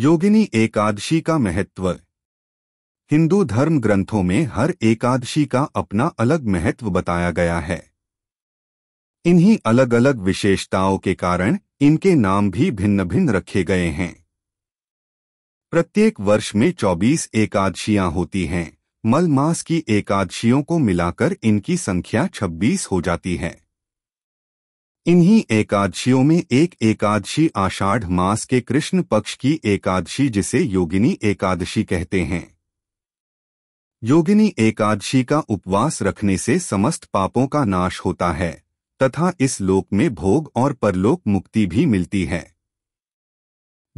योगिनी एकादशी का महत्व हिंदू धर्म ग्रंथों में हर एकादशी का अपना अलग महत्व बताया गया है इन्हीं अलग अलग विशेषताओं के कारण इनके नाम भी भिन्न भिन्न रखे गए हैं प्रत्येक वर्ष में 24 एकादशियां होती हैं मल मास की एकादशियों को मिलाकर इनकी संख्या 26 हो जाती है इन्हीं एकादशियों में एक एकादशी आषाढ़ मास के कृष्ण पक्ष की एकादशी जिसे योगिनी एकादशी कहते हैं योगिनी एकादशी का उपवास रखने से समस्त पापों का नाश होता है तथा इस लोक में भोग और परलोक मुक्ति भी मिलती है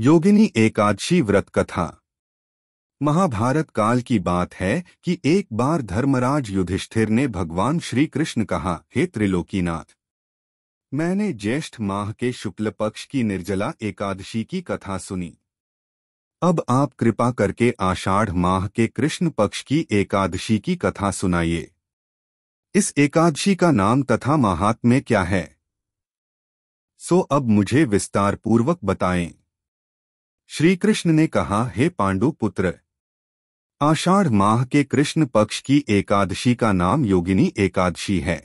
योगिनी एकादशी व्रत कथा महाभारत काल की बात है कि एक बार धर्मराज युधिष्ठिर ने भगवान श्री कृष्ण कहा हे त्रिलोकीनाथ मैंने ज्येष्ठ माह के शुक्ल पक्ष की निर्जला एकादशी की कथा सुनी अब आप कृपा करके आषाढ़ माह के कृष्ण पक्ष की एकादशी की कथा सुनाइए इस एकादशी का नाम तथा महात्म्य क्या है सो अब मुझे विस्तार पूर्वक बताएं श्री कृष्ण ने कहा हे पांडु पुत्र आषाढ़ माह के कृष्ण पक्ष की एकादशी का नाम योगिनी एकादशी है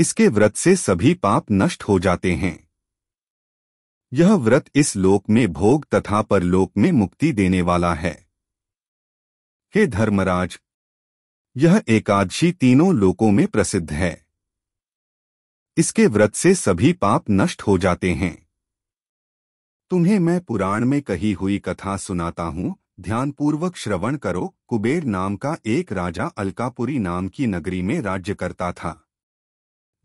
इसके व्रत से सभी पाप नष्ट हो जाते हैं यह व्रत इस लोक में भोग तथा परलोक में मुक्ति देने वाला है हे धर्मराज यह एकादशी तीनों लोकों में प्रसिद्ध है इसके व्रत से सभी पाप नष्ट हो जाते हैं तुम्हें मैं पुराण में कही हुई कथा सुनाता हूँ ध्यानपूर्वक श्रवण करो कुबेर नाम का एक राजा अलकापुरी नाम की नगरी में राज्य करता था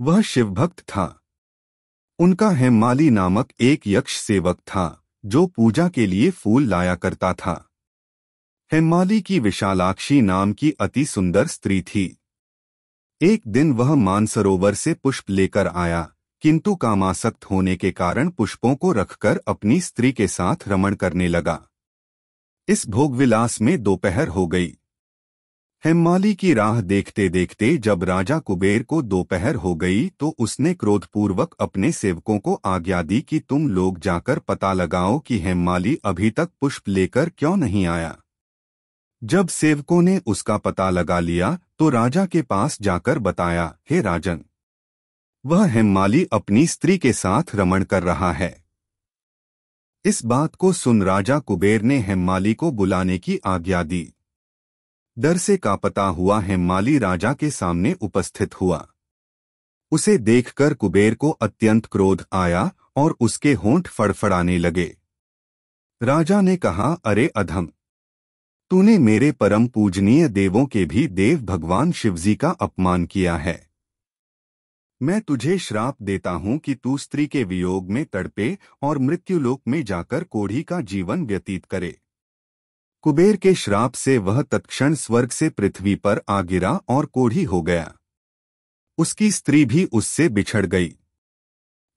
वह शिवभक्त था उनका हेमाली नामक एक यक्ष सेवक था जो पूजा के लिए फूल लाया करता था हेमाली की विशालाक्षी नाम की अति सुंदर स्त्री थी एक दिन वह मानसरोवर से पुष्प लेकर आया किंतु कामासक्त होने के कारण पुष्पों को रखकर अपनी स्त्री के साथ रमण करने लगा इस भोगविलास में दोपहर हो गई हेमाली की राह देखते देखते जब राजा कुबेर को दोपहर हो गई तो उसने क्रोधपूर्वक अपने सेवकों को आज्ञा दी कि तुम लोग जाकर पता लगाओ कि हेमाली अभी तक पुष्प लेकर क्यों नहीं आया जब सेवकों ने उसका पता लगा लिया तो राजा के पास जाकर बताया हे राजन वह हेमाली अपनी स्त्री के साथ रमण कर रहा है इस बात को सुन राजा कुबेर ने हेमाली को बुलाने की आज्ञा दी डर से कांपता हुआ हेमाली राजा के सामने उपस्थित हुआ उसे देखकर कुबेर को अत्यंत क्रोध आया और उसके होंठ फड़फड़ाने लगे राजा ने कहा अरे अधम तूने मेरे परम पूजनीय देवों के भी देव भगवान शिवजी का अपमान किया है मैं तुझे श्राप देता हूं कि तू स्त्री के वियोग में तड़पे और मृत्युलोक में जाकर कोढ़ी का जीवन व्यतीत करे कुबेर के श्राप से वह तत्क्षण स्वर्ग से पृथ्वी पर आ गिरा और कोढ़ी हो गया उसकी स्त्री भी उससे बिछड़ गई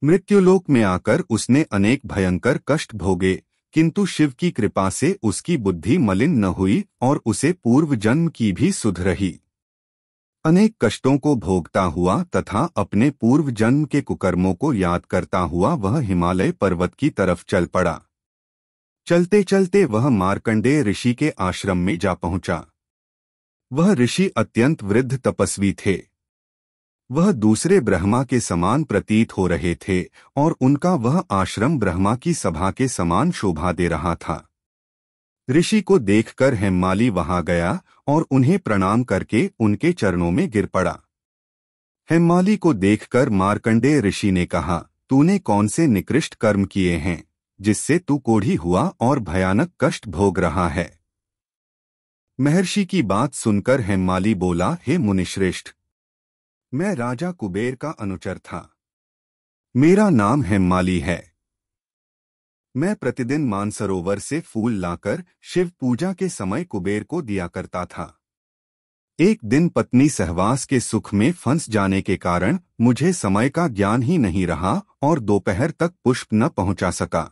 मृत्युलोक में आकर उसने अनेक भयंकर कष्ट भोगे किंतु शिव की कृपा से उसकी बुद्धि मलिन न हुई और उसे पूर्व जन्म की भी सुध रही अनेक कष्टों को भोगता हुआ तथा अपने पूर्व जन्म के कुकर्मों को याद करता हुआ वह हिमालय पर्वत की तरफ चल पड़ा चलते चलते वह मार्कंडेय ऋषि के आश्रम में जा पहुंचा वह ऋषि अत्यंत वृद्ध तपस्वी थे वह दूसरे ब्रह्मा के समान प्रतीत हो रहे थे और उनका वह आश्रम ब्रह्मा की सभा के समान शोभा दे रहा था ऋषि को देखकर हेम्माली वहां गया और उन्हें प्रणाम करके उनके चरणों में गिर पड़ा हेम्माली को देखकर मार्कंडेय ऋषि ने कहा तूने कौन से निकृष्ट कर्म किए हैं जिससे तू कोढ़ी हुआ और भयानक कष्ट भोग रहा है महर्षि की बात सुनकर हेमाली बोला हे मुनिश्रेष्ठ मैं राजा कुबेर का अनुचर था मेरा नाम हेमाली है मैं प्रतिदिन मानसरोवर से फूल लाकर शिव पूजा के समय कुबेर को दिया करता था एक दिन पत्नी सहवास के सुख में फंस जाने के कारण मुझे समय का ज्ञान ही नहीं रहा और दोपहर तक पुष्प न पहुंचा सका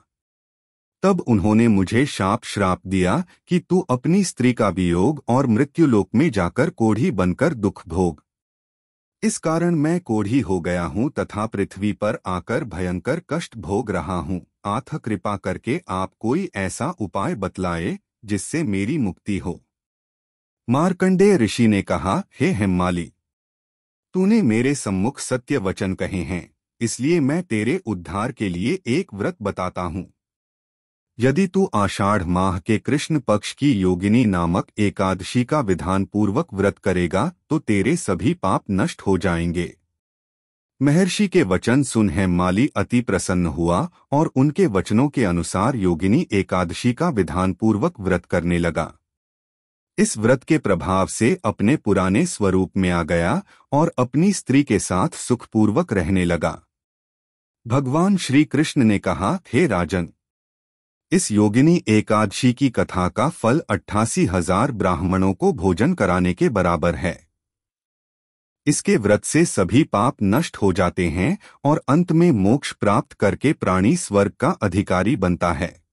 तब उन्होंने मुझे शाप श्राप दिया कि तू अपनी स्त्री का वियोग और मृत्युलोक में जाकर कोढ़ी बनकर दुख भोग इस कारण मैं कोढ़ी हो गया हूँ तथा पृथ्वी पर आकर भयंकर कष्ट भोग रहा हूँ आथ कृपा करके आप कोई ऐसा उपाय बतलाए जिससे मेरी मुक्ति हो मार्कंडेय ऋषि ने कहा हे हेमाली तूने मेरे सम्मुख सत्य वचन कहे हैं इसलिए मैं तेरे उद्धार के लिए एक व्रत बताता हूँ यदि तू आषाढ़ माह के कृष्ण पक्ष की योगिनी नामक एकादशी का विधान पूर्वक व्रत करेगा तो तेरे सभी पाप नष्ट हो जाएंगे महर्षि के वचन सुन माली अति प्रसन्न हुआ और उनके वचनों के अनुसार योगिनी एकादशी का विधान पूर्वक व्रत करने लगा इस व्रत के प्रभाव से अपने पुराने स्वरूप में आ गया और अपनी स्त्री के साथ सुखपूर्वक रहने लगा भगवान श्री कृष्ण ने कहा हे राजन इस योगिनी एकादशी की कथा का फल अट्ठासी हजार ब्राह्मणों को भोजन कराने के बराबर है इसके व्रत से सभी पाप नष्ट हो जाते हैं और अंत में मोक्ष प्राप्त करके प्राणी स्वर्ग का अधिकारी बनता है